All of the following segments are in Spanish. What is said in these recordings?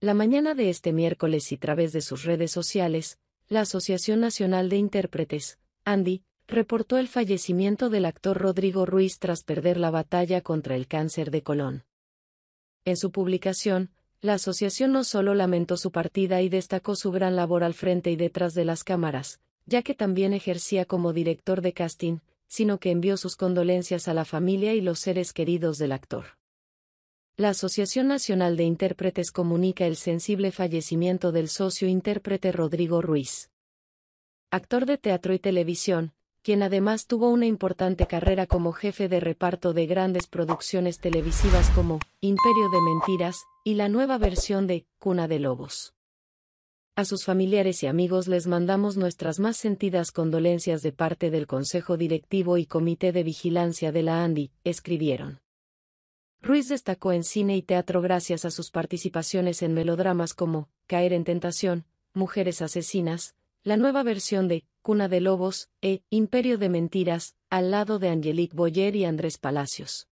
La mañana de este miércoles y a través de sus redes sociales, la Asociación Nacional de Intérpretes, Andy, reportó el fallecimiento del actor Rodrigo Ruiz tras perder la batalla contra el cáncer de colon. En su publicación, la asociación no solo lamentó su partida y destacó su gran labor al frente y detrás de las cámaras, ya que también ejercía como director de casting, sino que envió sus condolencias a la familia y los seres queridos del actor. La Asociación Nacional de Intérpretes comunica el sensible fallecimiento del socio intérprete Rodrigo Ruiz. Actor de teatro y televisión, quien además tuvo una importante carrera como jefe de reparto de grandes producciones televisivas como Imperio de Mentiras y la nueva versión de Cuna de Lobos. A sus familiares y amigos les mandamos nuestras más sentidas condolencias de parte del Consejo Directivo y Comité de Vigilancia de la ANDI, escribieron. Ruiz destacó en cine y teatro gracias a sus participaciones en melodramas como Caer en Tentación, Mujeres Asesinas, la nueva versión de Cuna de Lobos e Imperio de Mentiras, al lado de Angelique Boyer y Andrés Palacios.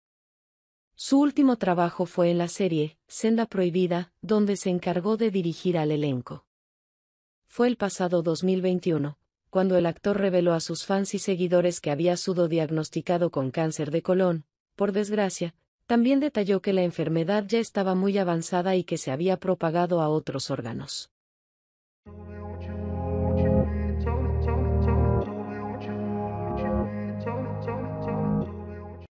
Su último trabajo fue en la serie Senda Prohibida, donde se encargó de dirigir al elenco. Fue el pasado 2021, cuando el actor reveló a sus fans y seguidores que había sido diagnosticado con cáncer de colon. Por desgracia, también detalló que la enfermedad ya estaba muy avanzada y que se había propagado a otros órganos.